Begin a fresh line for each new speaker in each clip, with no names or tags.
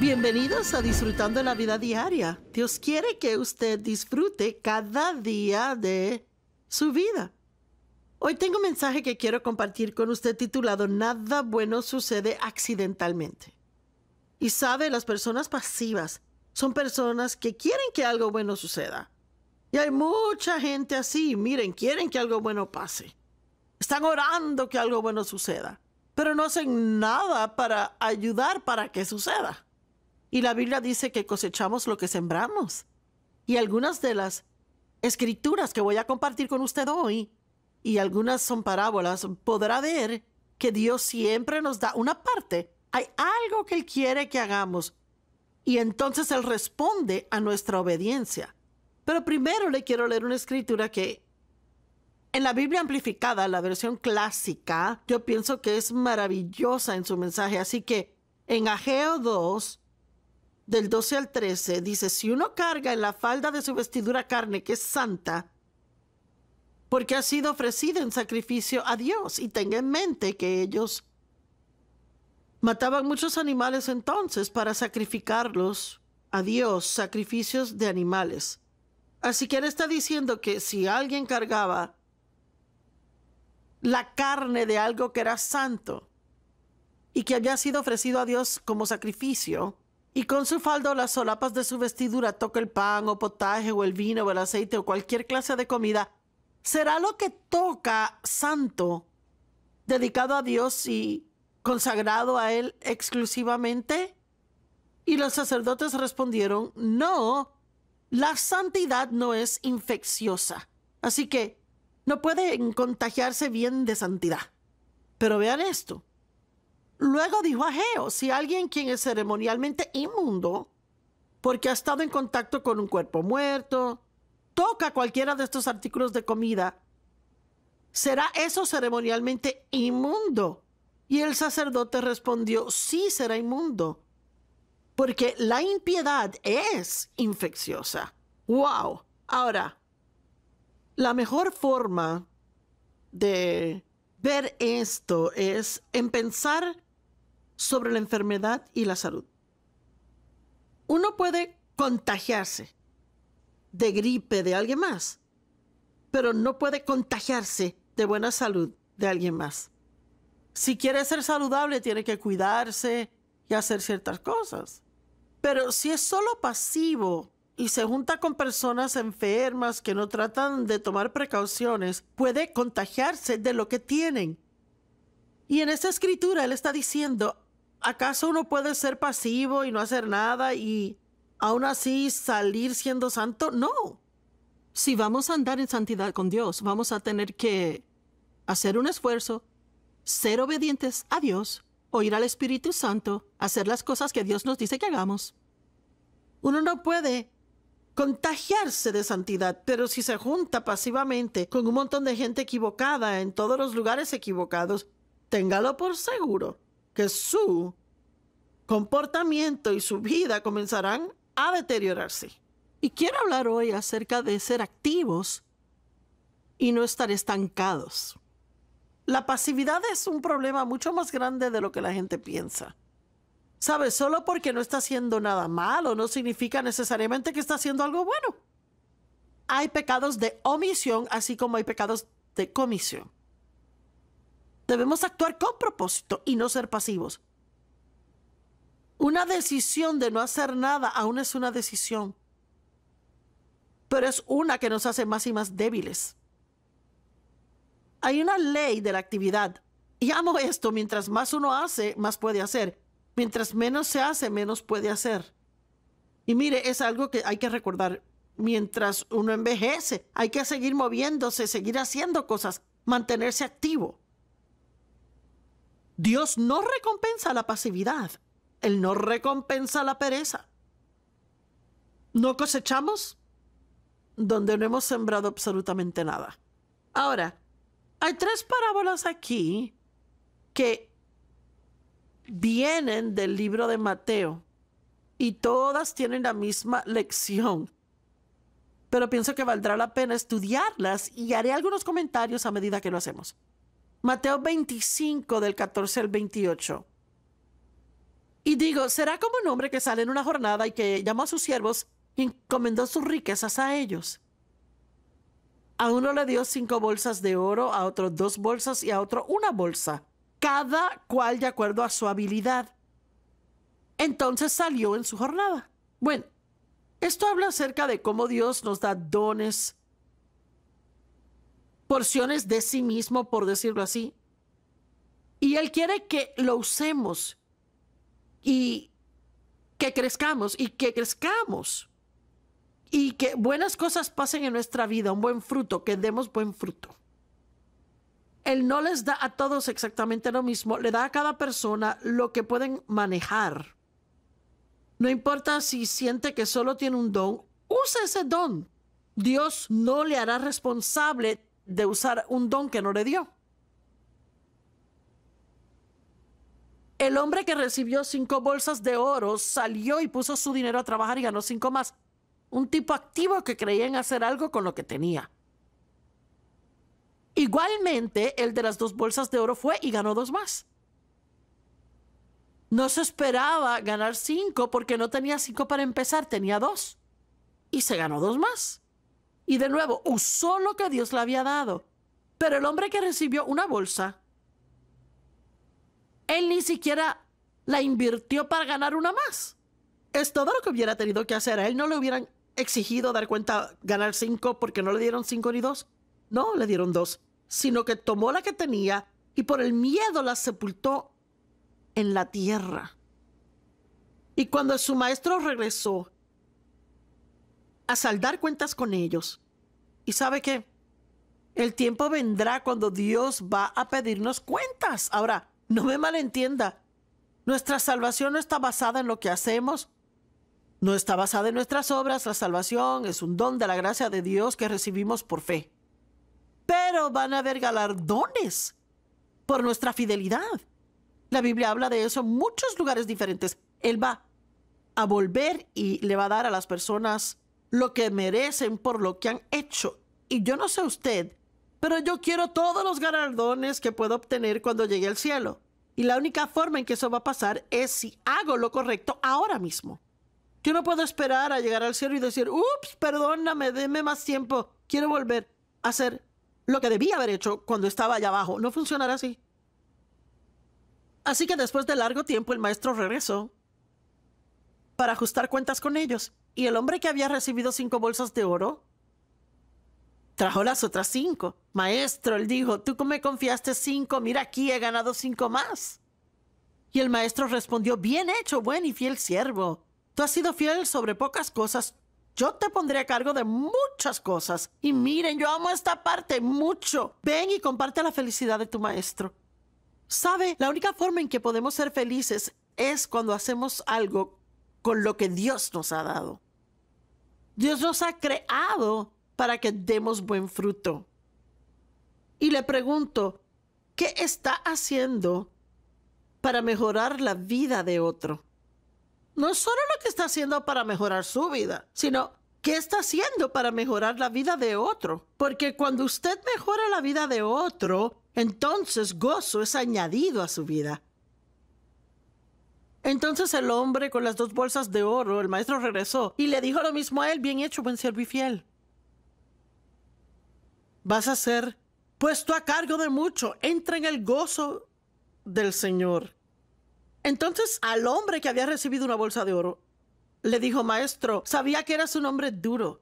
Bienvenidos a Disfrutando la Vida Diaria. Dios quiere que usted disfrute cada día de su vida. Hoy tengo un mensaje que quiero compartir con usted titulado Nada bueno sucede accidentalmente. Y sabe, las personas pasivas son personas que quieren que algo bueno suceda. Y hay mucha gente así, miren, quieren que algo bueno pase. Están orando que algo bueno suceda, pero no hacen nada para ayudar para que suceda. Y la Biblia dice que cosechamos lo que sembramos. Y algunas de las escrituras que voy a compartir con usted hoy, y algunas son parábolas, podrá ver que Dios siempre nos da una parte. Hay algo que Él quiere que hagamos. Y entonces Él responde a nuestra obediencia. Pero primero le quiero leer una escritura que en la Biblia amplificada, la versión clásica, yo pienso que es maravillosa en su mensaje. Así que en Ageo 2, del 12 al 13 dice, si uno carga en la falda de su vestidura carne que es santa, porque ha sido ofrecida en sacrificio a Dios, y tenga en mente que ellos mataban muchos animales entonces para sacrificarlos a Dios, sacrificios de animales. Así que él está diciendo que si alguien cargaba la carne de algo que era santo y que había sido ofrecido a Dios como sacrificio, y con su falda o las solapas de su vestidura toca el pan o potaje o el vino o el aceite o cualquier clase de comida, será lo que toca santo, dedicado a Dios y consagrado a Él exclusivamente? Y los sacerdotes respondieron, no, la santidad no es infecciosa, así que no puede contagiarse bien de santidad. Pero vean esto, Luego dijo a Geo, si alguien quien es ceremonialmente inmundo, porque ha estado en contacto con un cuerpo muerto, toca cualquiera de estos artículos de comida, ¿será eso ceremonialmente inmundo? Y el sacerdote respondió, sí será inmundo, porque la impiedad es infecciosa. ¡Wow! Ahora, la mejor forma de ver esto es en pensar sobre la enfermedad y la salud. Uno puede contagiarse de gripe de alguien más, pero no puede contagiarse de buena salud de alguien más. Si quiere ser saludable, tiene que cuidarse y hacer ciertas cosas. Pero si es solo pasivo y se junta con personas enfermas que no tratan de tomar precauciones, puede contagiarse de lo que tienen. Y en esta escritura él está diciendo, ¿acaso uno puede ser pasivo y no hacer nada y aún así salir siendo santo? No. Si vamos a andar en santidad con Dios, vamos a tener que hacer un esfuerzo, ser obedientes a Dios, oír al Espíritu Santo, hacer las cosas que Dios nos dice que hagamos. Uno no puede contagiarse de santidad, pero si se junta pasivamente con un montón de gente equivocada en todos los lugares equivocados, téngalo por seguro que su comportamiento y su vida comenzarán a deteriorarse. Y quiero hablar hoy acerca de ser activos y no estar estancados. La pasividad es un problema mucho más grande de lo que la gente piensa. ¿Sabes? Solo porque no está haciendo nada malo no significa necesariamente que está haciendo algo bueno. Hay pecados de omisión, así como hay pecados de comisión. Debemos actuar con propósito y no ser pasivos. Una decisión de no hacer nada aún es una decisión, pero es una que nos hace más y más débiles. Hay una ley de la actividad. Y amo esto, mientras más uno hace, más puede hacer. Mientras menos se hace, menos puede hacer. Y mire, es algo que hay que recordar. Mientras uno envejece, hay que seguir moviéndose, seguir haciendo cosas, mantenerse activo. Dios no recompensa la pasividad. Él no recompensa la pereza. No cosechamos donde no hemos sembrado absolutamente nada. Ahora, hay tres parábolas aquí que vienen del libro de Mateo y todas tienen la misma lección. Pero pienso que valdrá la pena estudiarlas y haré algunos comentarios a medida que lo hacemos. Mateo 25 del 14 al 28. Y digo, será como un hombre que sale en una jornada y que llamó a sus siervos y encomendó sus riquezas a ellos. A uno le dio cinco bolsas de oro, a otro dos bolsas y a otro una bolsa, cada cual de acuerdo a su habilidad. Entonces salió en su jornada. Bueno, esto habla acerca de cómo Dios nos da dones, porciones de sí mismo, por decirlo así. Y Él quiere que lo usemos y que crezcamos y que crezcamos y que buenas cosas pasen en nuestra vida, un buen fruto, que demos buen fruto. Él no les da a todos exactamente lo mismo, le da a cada persona lo que pueden manejar. No importa si siente que solo tiene un don, usa ese don. Dios no le hará responsable de usar un don que no le dio. El hombre que recibió cinco bolsas de oro salió y puso su dinero a trabajar y ganó cinco más. Un tipo activo que creía en hacer algo con lo que tenía. Igualmente, el de las dos bolsas de oro fue y ganó dos más. No se esperaba ganar cinco porque no tenía cinco para empezar, tenía dos. Y se ganó dos más. Y de nuevo, usó lo que Dios le había dado. Pero el hombre que recibió una bolsa, él ni siquiera la invirtió para ganar una más. Es todo lo que hubiera tenido que hacer. A él no le hubieran exigido dar cuenta, ganar cinco, porque no le dieron cinco ni dos. No, le dieron dos. Sino que tomó la que tenía y por el miedo la sepultó en la tierra. Y cuando su maestro regresó, a saldar cuentas con ellos. ¿Y sabe que El tiempo vendrá cuando Dios va a pedirnos cuentas. Ahora, no me malentienda. Nuestra salvación no está basada en lo que hacemos, no está basada en nuestras obras. La salvación es un don de la gracia de Dios que recibimos por fe. Pero van a haber galardones por nuestra fidelidad. La Biblia habla de eso en muchos lugares diferentes. Él va a volver y le va a dar a las personas lo que merecen por lo que han hecho. Y yo no sé usted, pero yo quiero todos los galardones que puedo obtener cuando llegue al cielo. Y la única forma en que eso va a pasar es si hago lo correcto ahora mismo. Yo no puedo esperar a llegar al cielo y decir, ups, perdóname, deme más tiempo, quiero volver a hacer lo que debía haber hecho cuando estaba allá abajo. No funcionará así. Así que después de largo tiempo el maestro regresó para ajustar cuentas con ellos. Y el hombre que había recibido cinco bolsas de oro trajo las otras cinco. Maestro, él dijo, tú me confiaste cinco, mira aquí he ganado cinco más. Y el maestro respondió, bien hecho, buen y fiel siervo. Tú has sido fiel sobre pocas cosas, yo te pondré a cargo de muchas cosas. Y miren, yo amo esta parte mucho. Ven y comparte la felicidad de tu maestro. ¿Sabe? La única forma en que podemos ser felices es cuando hacemos algo con lo que Dios nos ha dado. Dios nos ha creado para que demos buen fruto. Y le pregunto, ¿qué está haciendo para mejorar la vida de otro? No solo lo que está haciendo para mejorar su vida, sino qué está haciendo para mejorar la vida de otro. Porque cuando usted mejora la vida de otro, entonces gozo es añadido a su vida. Entonces el hombre con las dos bolsas de oro, el maestro regresó y le dijo lo mismo a él, bien hecho, buen siervo y fiel. Vas a ser puesto a cargo de mucho, entra en el gozo del Señor. Entonces al hombre que había recibido una bolsa de oro, le dijo, maestro, sabía que eras un hombre duro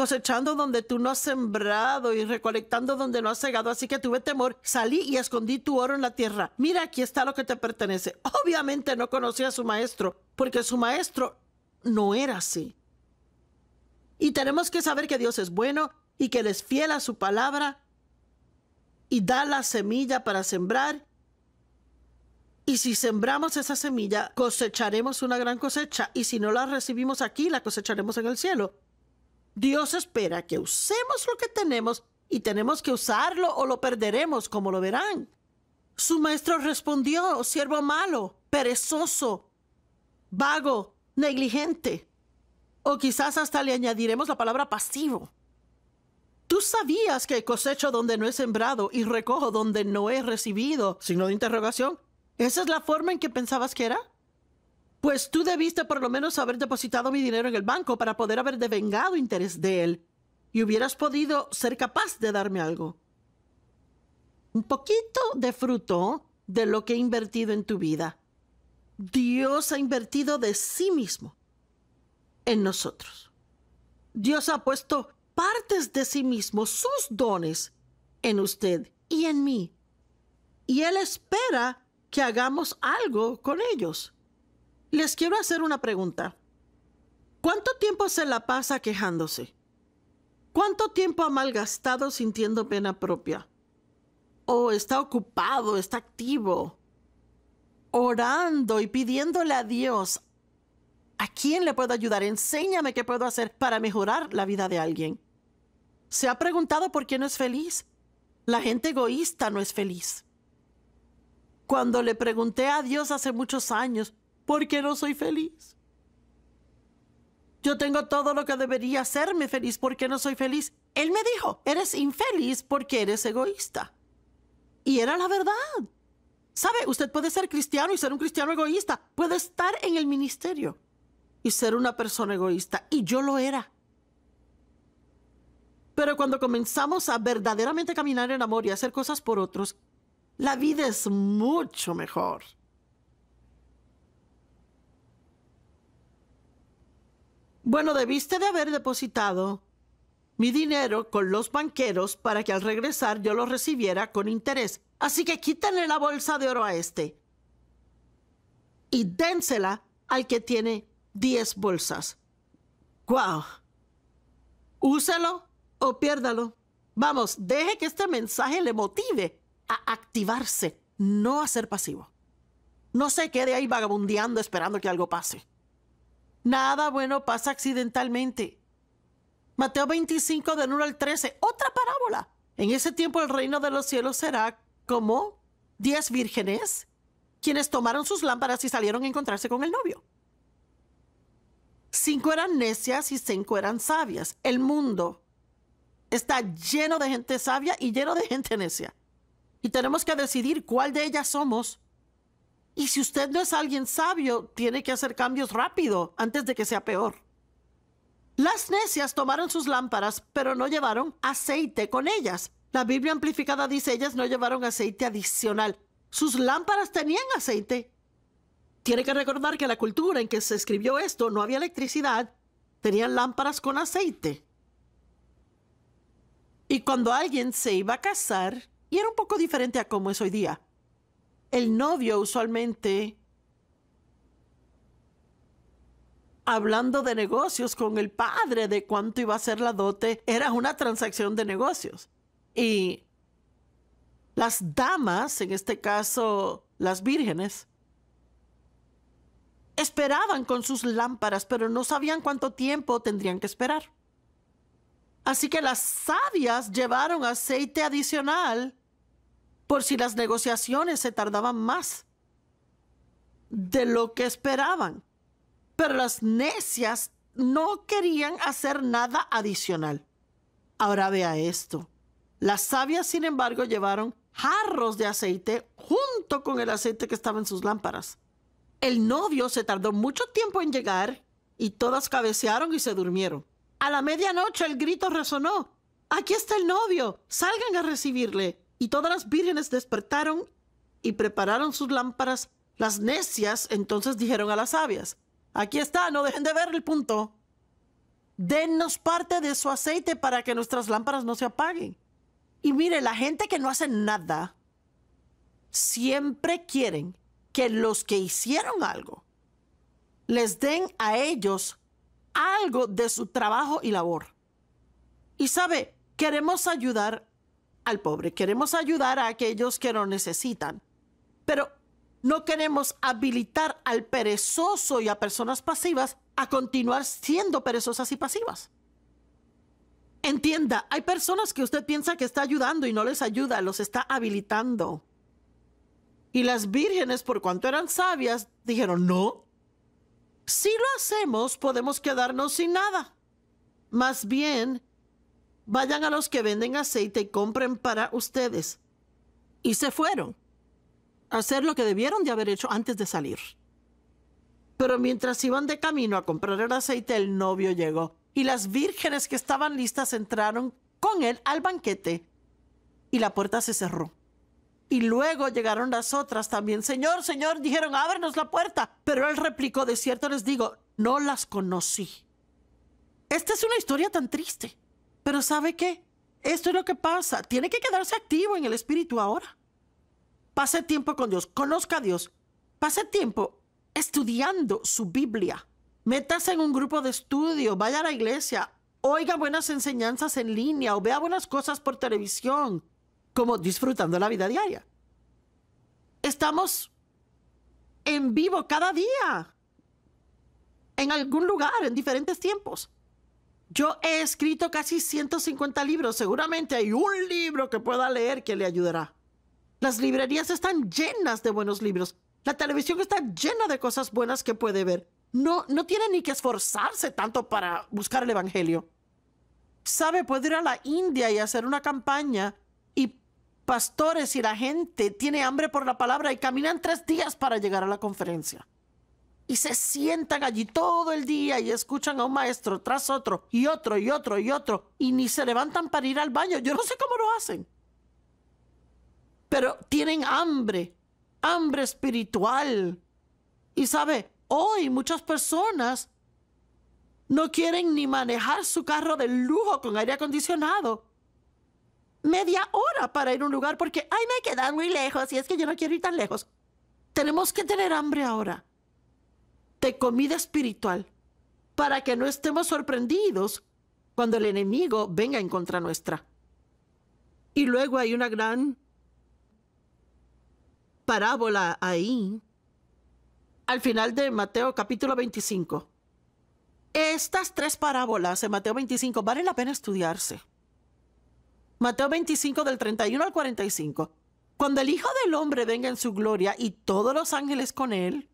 cosechando donde tú no has sembrado y recolectando donde no has cegado. Así que tuve temor, salí y escondí tu oro en la tierra. Mira, aquí está lo que te pertenece. Obviamente no conocía a su maestro, porque su maestro no era así. Y tenemos que saber que Dios es bueno y que Él es fiel a su palabra y da la semilla para sembrar. Y si sembramos esa semilla, cosecharemos una gran cosecha. Y si no la recibimos aquí, la cosecharemos en el cielo. Dios espera que usemos lo que tenemos y tenemos que usarlo o lo perderemos, como lo verán. Su maestro respondió, siervo malo, perezoso, vago, negligente. O quizás hasta le añadiremos la palabra pasivo. Tú sabías que cosecho donde no he sembrado y recojo donde no he recibido. Signo de interrogación. ¿Esa es la forma en que pensabas que era? Pues tú debiste por lo menos haber depositado mi dinero en el banco para poder haber devengado interés de él y hubieras podido ser capaz de darme algo. Un poquito de fruto de lo que he invertido en tu vida. Dios ha invertido de sí mismo en nosotros. Dios ha puesto partes de sí mismo, sus dones, en usted y en mí. Y Él espera que hagamos algo con ellos. Les quiero hacer una pregunta. ¿Cuánto tiempo se la pasa quejándose? ¿Cuánto tiempo ha malgastado sintiendo pena propia? ¿O está ocupado, está activo? Orando y pidiéndole a Dios, ¿a quién le puedo ayudar? Enséñame qué puedo hacer para mejorar la vida de alguien. ¿Se ha preguntado por qué no es feliz? La gente egoísta no es feliz. Cuando le pregunté a Dios hace muchos años, ¿Por qué no soy feliz. Yo tengo todo lo que debería hacerme feliz ¿Por qué no soy feliz. Él me dijo, eres infeliz porque eres egoísta. Y era la verdad. ¿Sabe? Usted puede ser cristiano y ser un cristiano egoísta. Puede estar en el ministerio y ser una persona egoísta. Y yo lo era. Pero cuando comenzamos a verdaderamente caminar en amor y hacer cosas por otros, la vida es mucho mejor. Bueno, debiste de haber depositado mi dinero con los banqueros para que al regresar yo lo recibiera con interés. Así que quítenle la bolsa de oro a este y dénsela al que tiene 10 bolsas. ¡Guau! Wow. Úselo o piérdalo. Vamos, deje que este mensaje le motive a activarse, no a ser pasivo. No se quede ahí vagabundeando esperando que algo pase. Nada bueno pasa accidentalmente. Mateo 25 del 1 al 13, otra parábola. En ese tiempo el reino de los cielos será como diez vírgenes, quienes tomaron sus lámparas y salieron a encontrarse con el novio. Cinco eran necias y cinco eran sabias. El mundo está lleno de gente sabia y lleno de gente necia. Y tenemos que decidir cuál de ellas somos. Y si usted no es alguien sabio, tiene que hacer cambios rápido antes de que sea peor. Las necias tomaron sus lámparas, pero no llevaron aceite con ellas. La Biblia amplificada dice, ellas no llevaron aceite adicional. Sus lámparas tenían aceite. Tiene que recordar que la cultura en que se escribió esto no había electricidad, tenían lámparas con aceite. Y cuando alguien se iba a casar, y era un poco diferente a cómo es hoy día, el novio usualmente hablando de negocios con el padre de cuánto iba a ser la dote, era una transacción de negocios. Y las damas, en este caso las vírgenes, esperaban con sus lámparas, pero no sabían cuánto tiempo tendrían que esperar. Así que las sabias llevaron aceite adicional por si las negociaciones se tardaban más de lo que esperaban. Pero las necias no querían hacer nada adicional. Ahora vea esto. Las sabias, sin embargo, llevaron jarros de aceite junto con el aceite que estaba en sus lámparas. El novio se tardó mucho tiempo en llegar y todas cabecearon y se durmieron. A la medianoche el grito resonó. Aquí está el novio. Salgan a recibirle. Y todas las vírgenes despertaron y prepararon sus lámparas. Las necias entonces dijeron a las sabias, aquí está, no dejen de ver el punto. Dennos parte de su aceite para que nuestras lámparas no se apaguen. Y mire, la gente que no hace nada, siempre quieren que los que hicieron algo les den a ellos algo de su trabajo y labor. Y sabe, queremos ayudar al pobre, queremos ayudar a aquellos que lo necesitan, pero no queremos habilitar al perezoso y a personas pasivas a continuar siendo perezosas y pasivas. Entienda, hay personas que usted piensa que está ayudando y no les ayuda, los está habilitando. Y las vírgenes, por cuanto eran sabias, dijeron, no, si lo hacemos podemos quedarnos sin nada. Más bien, vayan a los que venden aceite y compren para ustedes. Y se fueron a hacer lo que debieron de haber hecho antes de salir. Pero mientras iban de camino a comprar el aceite, el novio llegó y las vírgenes que estaban listas entraron con él al banquete y la puerta se cerró. Y luego llegaron las otras también. Señor, señor, dijeron, ábrenos la puerta. Pero él replicó, de cierto les digo, no las conocí. Esta es una historia tan triste. Pero ¿sabe qué? Esto es lo que pasa. Tiene que quedarse activo en el espíritu ahora. Pase tiempo con Dios, conozca a Dios. Pase tiempo estudiando su Biblia. Métase en un grupo de estudio, vaya a la iglesia, oiga buenas enseñanzas en línea o vea buenas cosas por televisión, como disfrutando la vida diaria. Estamos en vivo cada día, en algún lugar, en diferentes tiempos. Yo he escrito casi 150 libros. Seguramente hay un libro que pueda leer que le ayudará. Las librerías están llenas de buenos libros. La televisión está llena de cosas buenas que puede ver. No, no tiene ni que esforzarse tanto para buscar el Evangelio. Sabe, puede ir a la India y hacer una campaña y pastores y la gente tiene hambre por la palabra y caminan tres días para llegar a la conferencia y se sientan allí todo el día y escuchan a un maestro tras otro y otro y otro y otro y ni se levantan para ir al baño. Yo no sé cómo lo hacen. Pero tienen hambre, hambre espiritual. Y sabe, hoy muchas personas no quieren ni manejar su carro de lujo con aire acondicionado. Media hora para ir a un lugar porque, ay, me quedan muy lejos y es que yo no quiero ir tan lejos. Tenemos que tener hambre ahora de comida espiritual para que no estemos sorprendidos cuando el enemigo venga en contra nuestra. Y luego hay una gran parábola ahí, al final de Mateo capítulo 25. Estas tres parábolas en Mateo 25 vale la pena estudiarse. Mateo 25 del 31 al 45. Cuando el Hijo del Hombre venga en su gloria y todos los ángeles con él,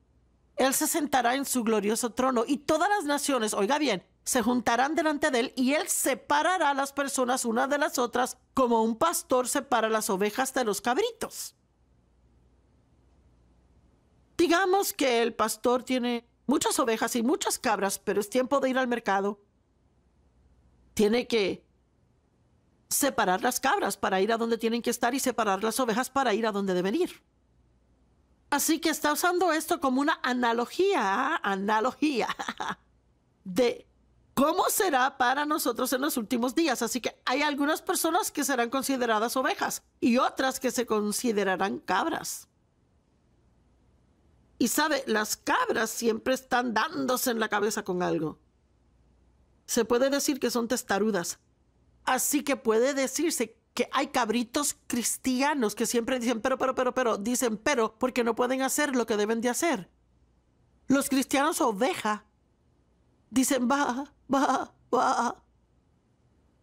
él se sentará en su glorioso trono y todas las naciones, oiga bien, se juntarán delante de él y él separará a las personas unas de las otras como un pastor separa las ovejas de los cabritos. Digamos que el pastor tiene muchas ovejas y muchas cabras, pero es tiempo de ir al mercado. Tiene que separar las cabras para ir a donde tienen que estar y separar las ovejas para ir a donde deben ir. Así que está usando esto como una analogía, analogía de cómo será para nosotros en los últimos días. Así que hay algunas personas que serán consideradas ovejas y otras que se considerarán cabras. Y sabe, las cabras siempre están dándose en la cabeza con algo. Se puede decir que son testarudas. Así que puede decirse que hay cabritos cristianos que siempre dicen, pero, pero, pero, pero, dicen, pero, porque no pueden hacer lo que deben de hacer. Los cristianos oveja dicen, va, va, va.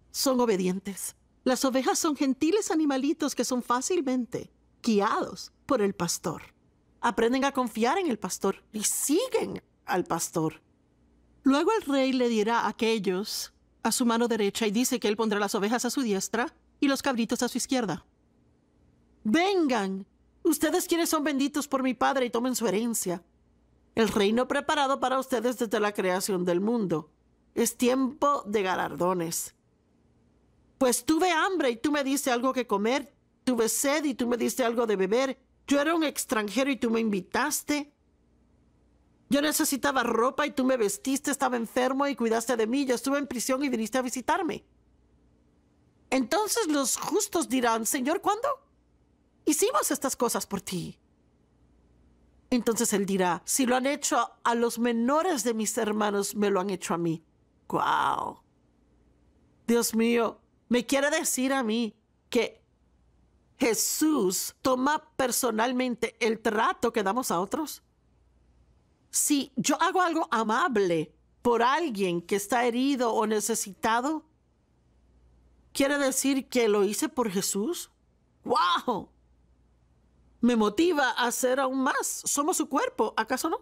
Son obedientes. Las ovejas son gentiles animalitos que son fácilmente guiados por el pastor. Aprenden a confiar en el pastor y siguen al pastor. Luego el rey le dirá a aquellos a su mano derecha y dice que él pondrá las ovejas a su diestra y los cabritos a su izquierda. Vengan, ustedes quienes son benditos por mi Padre y tomen su herencia, el reino preparado para ustedes desde la creación del mundo. Es tiempo de galardones. Pues tuve hambre y tú me diste algo que comer, tuve sed y tú me diste algo de beber, yo era un extranjero y tú me invitaste. Yo necesitaba ropa y tú me vestiste, estaba enfermo y cuidaste de mí, yo estuve en prisión y viniste a visitarme. Entonces los justos dirán, Señor, ¿cuándo? Hicimos estas cosas por ti. Entonces él dirá, si lo han hecho a los menores de mis hermanos, me lo han hecho a mí. ¡Guau! Dios mío, me quiere decir a mí que Jesús toma personalmente el trato que damos a otros. Si yo hago algo amable por alguien que está herido o necesitado, ¿Quiere decir que lo hice por Jesús? ¡Wow! Me motiva a hacer aún más. Somos su cuerpo, ¿acaso no?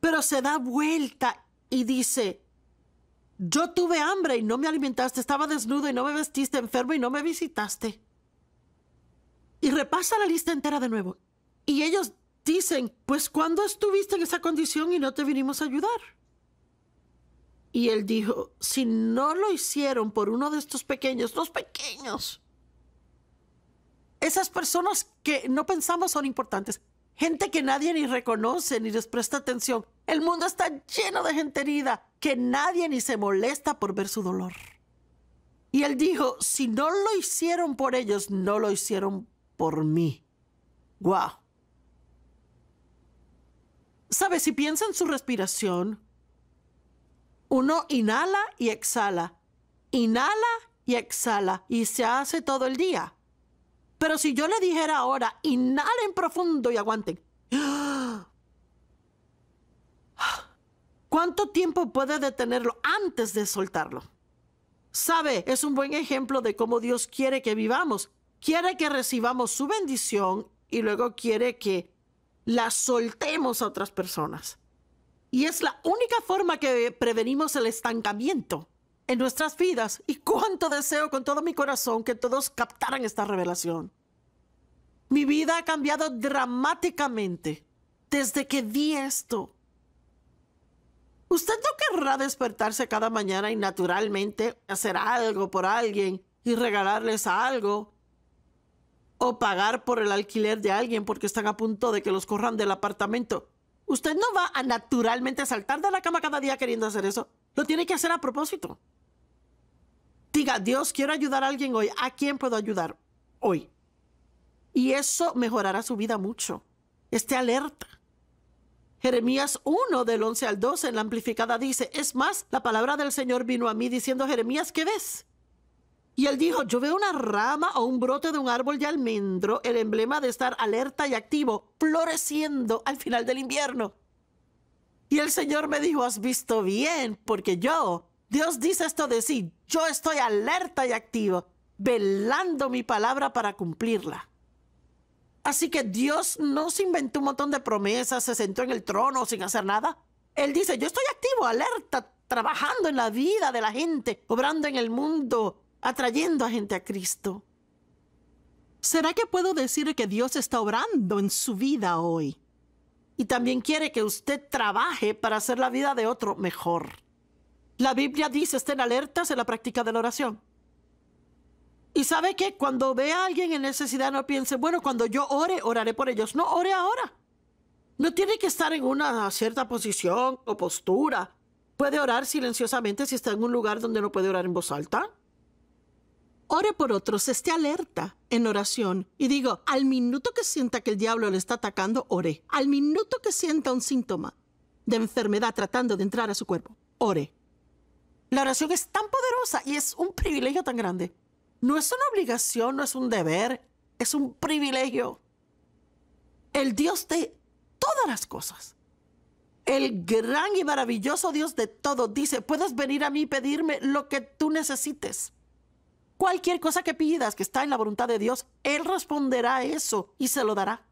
Pero se da vuelta y dice, yo tuve hambre y no me alimentaste, estaba desnudo y no me vestiste, enfermo y no me visitaste. Y repasa la lista entera de nuevo. Y ellos dicen, pues ¿cuándo estuviste en esa condición y no te vinimos a ayudar? Y él dijo, si no lo hicieron por uno de estos pequeños, los pequeños, esas personas que no pensamos son importantes, gente que nadie ni reconoce ni les presta atención, el mundo está lleno de gente herida que nadie ni se molesta por ver su dolor. Y él dijo, si no lo hicieron por ellos, no lo hicieron por mí. ¡Guau! ¿Sabes? Si piensa en su respiración, uno inhala y exhala, inhala y exhala, y se hace todo el día. Pero si yo le dijera ahora, inhalen profundo y aguanten. ¿Cuánto tiempo puede detenerlo antes de soltarlo? Sabe, es un buen ejemplo de cómo Dios quiere que vivamos. Quiere que recibamos su bendición y luego quiere que la soltemos a otras personas. Y es la única forma que prevenimos el estancamiento en nuestras vidas. Y cuánto deseo con todo mi corazón que todos captaran esta revelación. Mi vida ha cambiado dramáticamente desde que vi esto. Usted no querrá despertarse cada mañana y naturalmente hacer algo por alguien y regalarles algo o pagar por el alquiler de alguien porque están a punto de que los corran del apartamento. Usted no va a naturalmente saltar de la cama cada día queriendo hacer eso. Lo tiene que hacer a propósito. Diga, Dios, quiero ayudar a alguien hoy. ¿A quién puedo ayudar hoy? Y eso mejorará su vida mucho. Esté alerta. Jeremías 1 del 11 al 12 en la amplificada dice, es más, la palabra del Señor vino a mí diciendo, Jeremías, ¿qué ves? Y él dijo, yo veo una rama o un brote de un árbol de almendro, el emblema de estar alerta y activo, floreciendo al final del invierno. Y el Señor me dijo, has visto bien, porque yo, Dios dice esto de sí, yo estoy alerta y activo, velando mi palabra para cumplirla. Así que Dios no se inventó un montón de promesas, se sentó en el trono sin hacer nada. Él dice, yo estoy activo, alerta, trabajando en la vida de la gente, obrando en el mundo, atrayendo a gente a Cristo. ¿Será que puedo decir que Dios está obrando en su vida hoy? Y también quiere que usted trabaje para hacer la vida de otro mejor. La Biblia dice, estén alertas en la práctica de la oración. Y sabe que cuando ve a alguien en necesidad no piense, bueno, cuando yo ore, oraré por ellos. No, ore ahora. No tiene que estar en una cierta posición o postura. Puede orar silenciosamente si está en un lugar donde no puede orar en voz alta. Ore por otros, esté alerta en oración. Y digo, al minuto que sienta que el diablo le está atacando, ore. Al minuto que sienta un síntoma de enfermedad tratando de entrar a su cuerpo, ore. La oración es tan poderosa y es un privilegio tan grande. No es una obligación, no es un deber, es un privilegio. El Dios de todas las cosas, el gran y maravilloso Dios de todo, dice, puedes venir a mí y pedirme lo que tú necesites. Cualquier cosa que pidas que está en la voluntad de Dios, Él responderá a eso y se lo dará.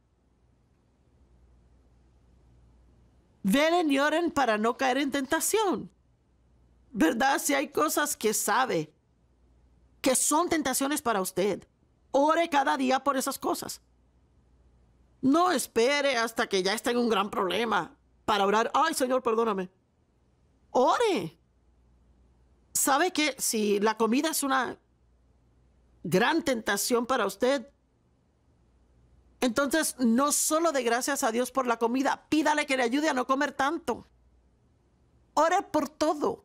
Velen y oren para no caer en tentación. ¿Verdad? Si hay cosas que sabe que son tentaciones para usted, ore cada día por esas cosas. No espere hasta que ya esté en un gran problema para orar. Ay, Señor, perdóname. Ore. ¿Sabe que si la comida es una gran tentación para usted. Entonces, no solo de gracias a Dios por la comida, pídale que le ayude a no comer tanto. Ore por todo.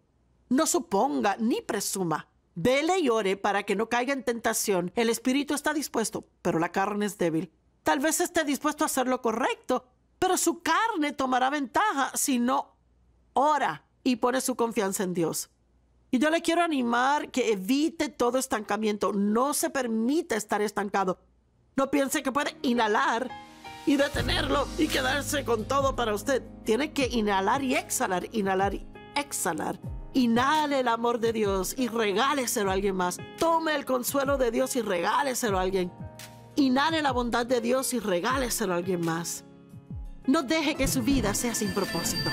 No suponga ni presuma. Vele y ore para que no caiga en tentación. El espíritu está dispuesto, pero la carne es débil. Tal vez esté dispuesto a hacer lo correcto, pero su carne tomará ventaja si no ora y pone su confianza en Dios. Y yo le quiero animar que evite todo estancamiento. No se permite estar estancado. No piense que puede inhalar y detenerlo y quedarse con todo para usted. Tiene que inhalar y exhalar, inhalar y exhalar. Inhale el amor de Dios y regáleselo a alguien más. Tome el consuelo de Dios y regáleselo a alguien. Inhale la bondad de Dios y regáleselo a alguien más. No deje que su vida sea sin propósito.